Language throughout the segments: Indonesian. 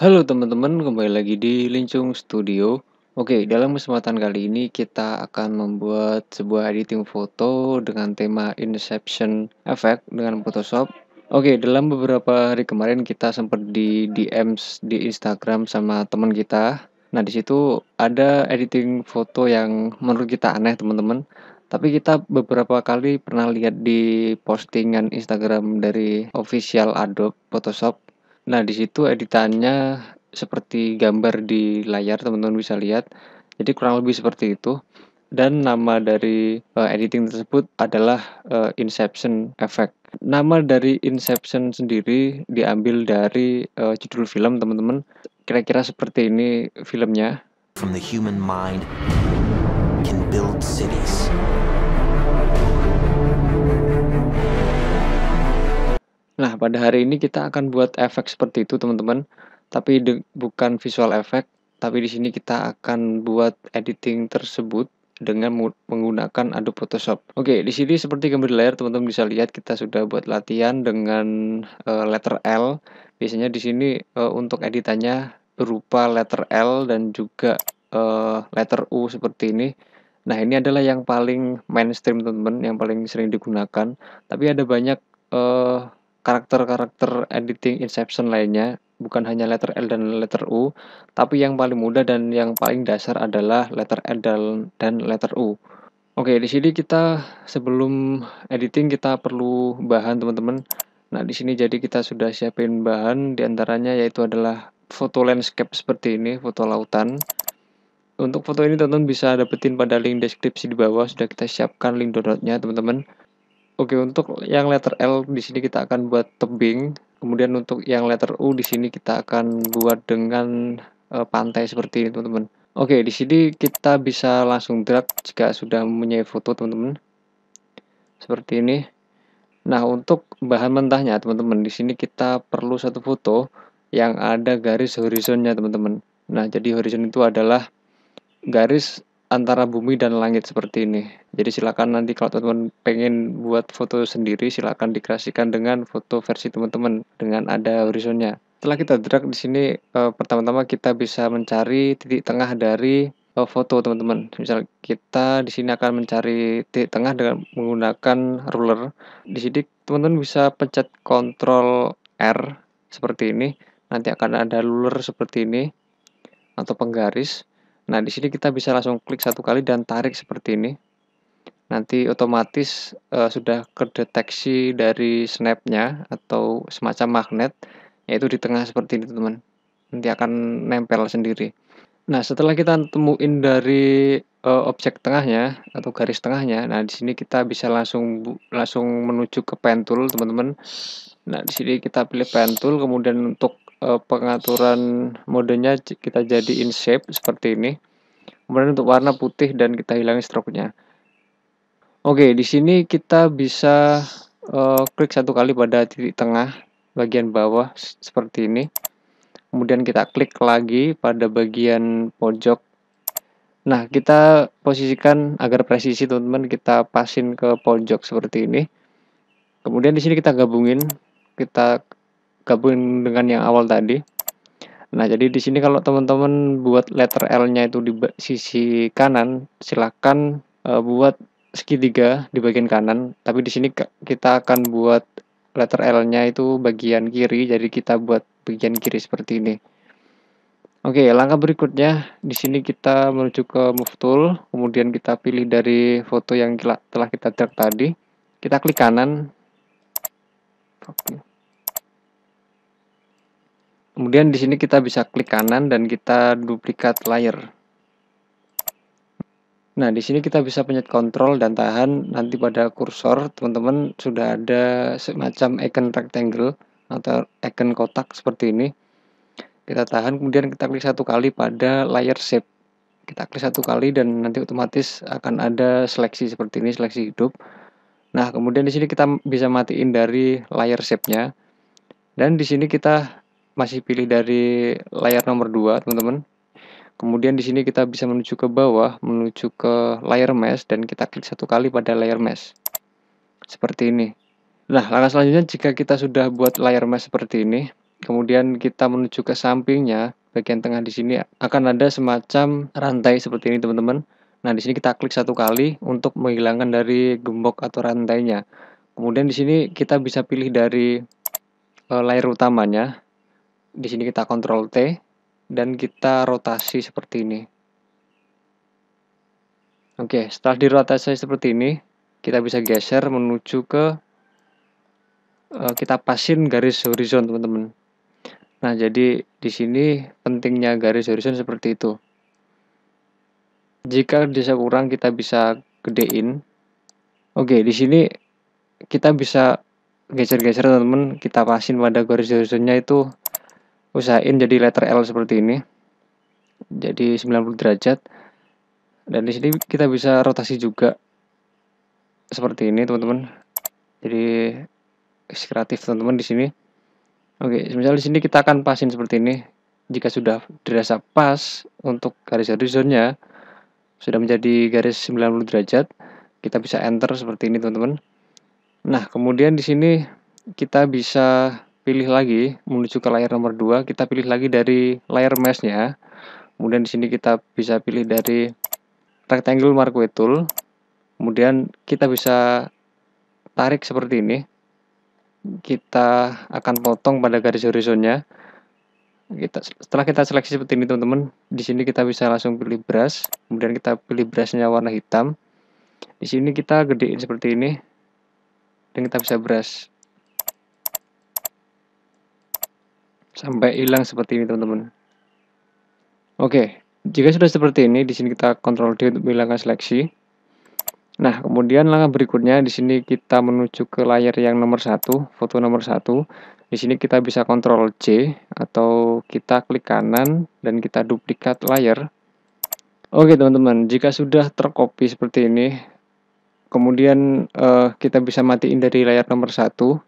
Halo teman-teman, kembali lagi di Lincung Studio. Oke, dalam kesempatan kali ini kita akan membuat sebuah editing foto dengan tema Inception Effect dengan Photoshop. Oke, dalam beberapa hari kemarin kita sempat di DM di Instagram sama teman kita. Nah, di situ ada editing foto yang menurut kita aneh, teman-teman. Tapi kita beberapa kali pernah lihat di postingan Instagram dari official Adobe Photoshop Nah, di situ editannya seperti gambar di layar, teman-teman bisa lihat. Jadi kurang lebih seperti itu. Dan nama dari uh, editing tersebut adalah uh, Inception Effect. Nama dari Inception sendiri diambil dari uh, judul film, teman-teman. Kira-kira seperti ini filmnya. From the human mind can build cities. pada hari ini kita akan buat efek seperti itu teman-teman, tapi de- bukan visual efek, tapi di sini kita akan buat editing tersebut dengan menggunakan Adobe Photoshop. Oke, di sini seperti gambar di layar teman-teman bisa lihat kita sudah buat latihan dengan uh, letter L. Biasanya di sini uh, untuk editannya berupa letter L dan juga uh, letter U seperti ini. Nah, ini adalah yang paling mainstream teman-teman, yang paling sering digunakan. Tapi ada banyak uh, karakter-karakter editing inception lainnya, bukan hanya letter L dan letter U, tapi yang paling mudah dan yang paling dasar adalah letter L dan letter U. Oke, di sini kita sebelum editing kita perlu bahan teman-teman. Nah, di sini jadi kita sudah siapin bahan diantaranya yaitu adalah foto landscape seperti ini, foto lautan. Untuk foto ini teman-teman bisa dapetin pada link deskripsi di bawah, sudah kita siapkan link downloadnya teman-teman. Oke, untuk yang letter L di sini kita akan buat tebing. Kemudian untuk yang letter U di sini kita akan buat dengan uh, pantai seperti ini, teman-teman. Oke, di sini kita bisa langsung drag jika sudah mempunyai foto, teman-teman. Seperti ini. Nah, untuk bahan mentahnya, teman-teman, di sini kita perlu satu foto yang ada garis horizonnya, teman-teman. Nah, jadi horizon itu adalah garis antara bumi dan langit seperti ini. Jadi silakan nanti kalau teman-teman pengen buat foto sendiri silakan dikreasikan dengan foto versi teman-teman dengan ada horizonnya. Setelah kita drag di sini eh, pertama-tama kita bisa mencari titik tengah dari eh, foto teman-teman. Misal kita di sini akan mencari titik tengah dengan menggunakan ruler. Di sini teman-teman bisa pencet Ctrl R seperti ini. Nanti akan ada ruler seperti ini atau penggaris Nah, di sini kita bisa langsung klik satu kali dan tarik seperti ini. Nanti otomatis uh, sudah kedeteksi dari snapnya atau semacam magnet, yaitu di tengah seperti ini, teman. teman Nanti akan nempel sendiri. Nah, setelah kita temuin dari uh, objek tengahnya atau garis tengahnya, nah di sini kita bisa langsung langsung menuju ke pen tool, teman-teman. Nah, di sini kita pilih pen tool, kemudian untuk Eh, pengaturan modenya kita jadi in shape seperti ini kemudian untuk warna putih dan kita hilangin stroke-nya oke di sini kita bisa uh, klik satu kali pada titik tengah bagian bawah seperti ini kemudian kita klik lagi pada bagian pojok nah kita posisikan agar presisi teman-teman kita pasin ke pojok seperti ini kemudian di sini kita gabungin kita gabung dengan yang awal tadi. Nah, jadi di sini kalau teman-teman buat letter L-nya itu di sisi kanan, silakan uh, buat segitiga di bagian kanan, tapi di sini kita akan buat letter L-nya itu bagian kiri, jadi kita buat bagian kiri seperti ini. Oke, langkah berikutnya di sini kita menuju ke move tool, kemudian kita pilih dari foto yang telah kita drag tadi. Kita klik kanan. Oke. Kemudian di sini kita bisa klik kanan dan kita duplikat layer. Nah, di sini kita bisa pencet kontrol dan tahan. Nanti pada kursor, teman-teman, sudah ada semacam icon rectangle atau icon kotak seperti ini. Kita tahan, kemudian kita klik satu kali pada layer shape. Kita klik satu kali dan nanti otomatis akan ada seleksi seperti ini, seleksi hidup. Nah, kemudian di sini kita bisa matiin dari layer shape-nya. Dan di sini kita masih pilih dari layar nomor 2, teman-teman. Kemudian di sini kita bisa menuju ke bawah, menuju ke layar mesh, dan kita klik satu kali pada layar mesh. Seperti ini. Nah, langkah selanjutnya jika kita sudah buat layar mesh seperti ini, kemudian kita menuju ke sampingnya, bagian tengah di sini akan ada semacam rantai seperti ini, teman-teman. Nah, di sini kita klik satu kali untuk menghilangkan dari gembok atau rantainya. Kemudian di sini kita bisa pilih dari eh, layar utamanya, di sini kita kontrol T dan kita rotasi seperti ini. Oke, setelah dirotasi seperti ini, kita bisa geser menuju ke uh, kita pasin garis horizon, teman-teman. Nah, jadi di sini pentingnya garis horizon seperti itu. Jika bisa kurang, kita bisa gedein. Oke, di sini kita bisa geser-geser teman-teman, kita pasin pada garis horizonnya itu usahain jadi letter L seperti ini jadi 90 derajat dan di sini kita bisa rotasi juga seperti ini teman-teman jadi kreatif teman-teman di sini oke misalnya di sini kita akan pasin seperti ini jika sudah dirasa pas untuk garis horizonnya sudah menjadi garis 90 derajat kita bisa enter seperti ini teman-teman nah kemudian di sini kita bisa pilih lagi menuju ke layar nomor 2, kita pilih lagi dari layar meshnya. Kemudian di sini kita bisa pilih dari rectangle marquee tool. Kemudian kita bisa tarik seperti ini. Kita akan potong pada garis horizonnya. Kita, setelah kita seleksi seperti ini teman-teman, di sini kita bisa langsung pilih brush. Kemudian kita pilih brushnya warna hitam. Di sini kita gedein seperti ini. Dan kita bisa brush sampai hilang seperti ini teman-teman oke jika sudah seperti ini di sini kita kontrol D untuk menghilangkan seleksi Nah, kemudian langkah berikutnya di sini kita menuju ke layar yang nomor satu, foto nomor satu. Di sini kita bisa kontrol C atau kita klik kanan dan kita duplikat layar. Oke teman-teman, jika sudah terkopi seperti ini, kemudian eh, kita bisa matiin dari layar nomor satu.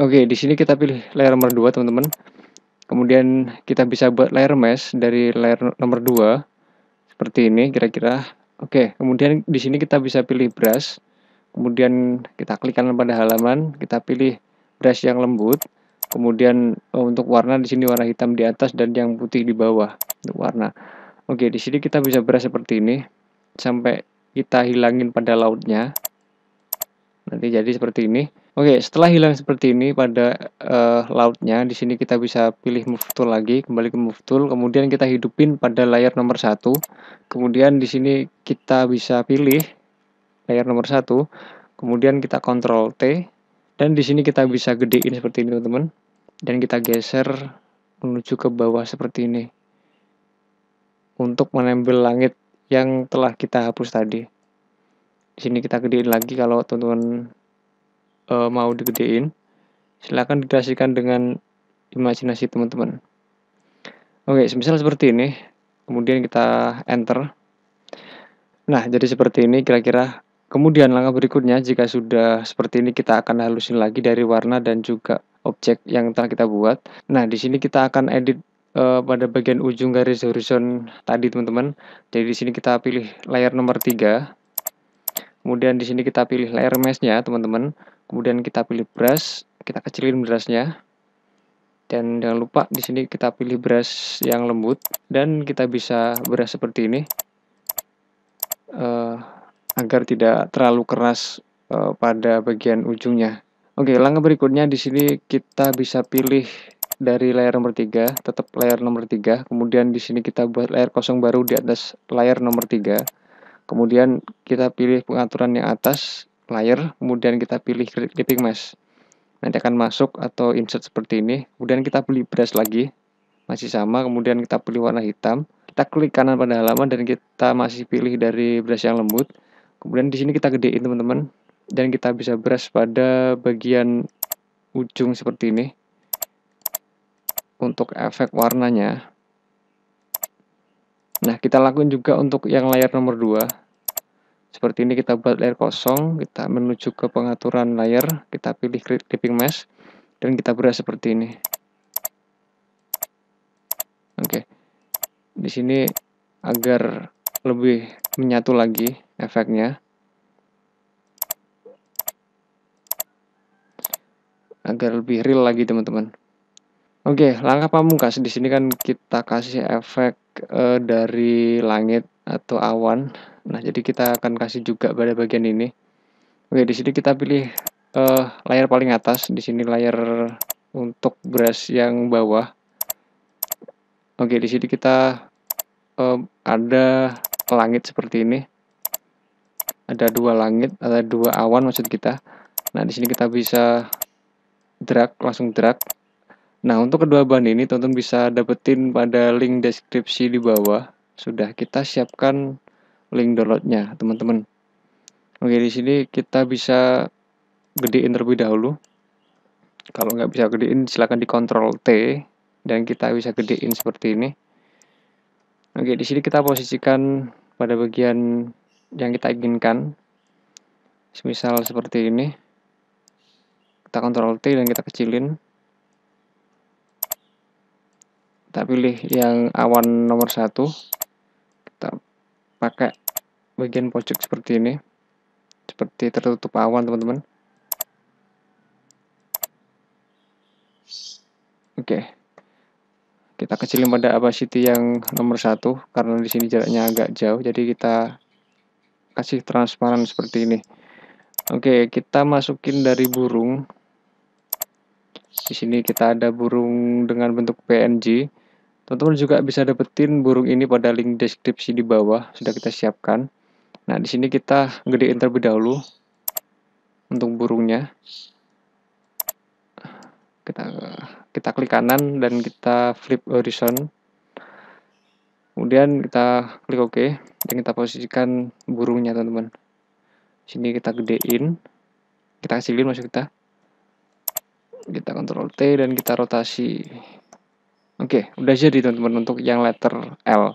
Oke, di sini kita pilih layar nomor dua teman-teman. Kemudian kita bisa buat layer mesh dari layer nomor 2 seperti ini kira-kira. Oke, kemudian di sini kita bisa pilih brush. Kemudian kita klik kanan pada halaman, kita pilih brush yang lembut. Kemudian oh, untuk warna di sini warna hitam di atas dan yang putih di bawah untuk warna. Oke, di sini kita bisa brush seperti ini sampai kita hilangin pada lautnya. Nanti jadi seperti ini. Oke, setelah hilang seperti ini pada uh, lautnya, di sini kita bisa pilih move tool lagi, kembali ke move tool, kemudian kita hidupin pada layar nomor satu. Kemudian di sini kita bisa pilih layar nomor satu, kemudian kita kontrol T, dan di sini kita bisa gedein seperti ini teman-teman, dan kita geser menuju ke bawah seperti ini untuk menempel langit yang telah kita hapus tadi. Di sini kita gedein lagi kalau teman-teman e, mau digedein, silahkan dikreasikan dengan imajinasi teman-teman. Oke, semisal seperti ini, kemudian kita enter. Nah, jadi seperti ini kira-kira. Kemudian langkah berikutnya, jika sudah seperti ini, kita akan halusin lagi dari warna dan juga objek yang telah kita buat. Nah, di sini kita akan edit e, pada bagian ujung garis horizon tadi teman-teman. Jadi di sini kita pilih layer nomor 3. Kemudian di sini kita pilih layer mesh-nya teman-teman kemudian kita pilih brush kita kecilin brushnya dan jangan lupa di sini kita pilih brush yang lembut dan kita bisa brush seperti ini uh, agar tidak terlalu keras uh, pada bagian ujungnya Oke, langkah berikutnya di sini kita bisa pilih dari layar nomor 3, tetap layar nomor 3. Kemudian di sini kita buat layar kosong baru di atas layar nomor 3. Kemudian kita pilih pengaturan yang atas layer, kemudian kita pilih clipping mesh. Nanti akan masuk atau insert seperti ini. Kemudian kita pilih brush lagi, masih sama. Kemudian kita pilih warna hitam. Kita klik kanan pada halaman dan kita masih pilih dari brush yang lembut. Kemudian di sini kita gedein teman-teman dan kita bisa brush pada bagian ujung seperti ini untuk efek warnanya. Nah, kita lakukan juga untuk yang layar nomor 2 seperti ini kita buat layer kosong kita menuju ke pengaturan layer kita pilih clipping mesh dan kita beras seperti ini oke di sini agar lebih menyatu lagi efeknya agar lebih real lagi teman-teman oke okay, langkah pamungkas di sini kan kita kasih efek uh, dari langit atau awan Nah, jadi kita akan kasih juga pada bagian ini. Oke, di sini kita pilih uh, layar paling atas, di sini layar untuk brush yang bawah. Oke, di sini kita um, ada langit seperti ini. Ada dua langit, ada dua awan maksud kita. Nah, di sini kita bisa drag, langsung drag. Nah, untuk kedua bahan ini, teman bisa dapetin pada link deskripsi di bawah. Sudah kita siapkan link downloadnya teman-teman oke di sini kita bisa gedein terlebih dahulu kalau nggak bisa gedein silahkan dikontrol T dan kita bisa gedein seperti ini oke di sini kita posisikan pada bagian yang kita inginkan misal seperti ini kita kontrol T dan kita kecilin kita pilih yang awan nomor satu kita pakai bagian pojok seperti ini seperti tertutup awan teman-teman oke okay. kita kecilin pada opacity yang nomor satu karena di sini jaraknya agak jauh jadi kita kasih transparan seperti ini oke okay, kita masukin dari burung di sini kita ada burung dengan bentuk PNG teman-teman juga bisa dapetin burung ini pada link deskripsi di bawah sudah kita siapkan Nah, di sini kita gedein terlebih dahulu untuk burungnya. Kita kita klik kanan dan kita flip horizon. Kemudian kita klik OK dan kita posisikan burungnya, teman-teman. Sini kita gedein. Kita kecilin masuk kita. Kita kontrol T dan kita rotasi. Oke, udah jadi teman-teman untuk yang letter L.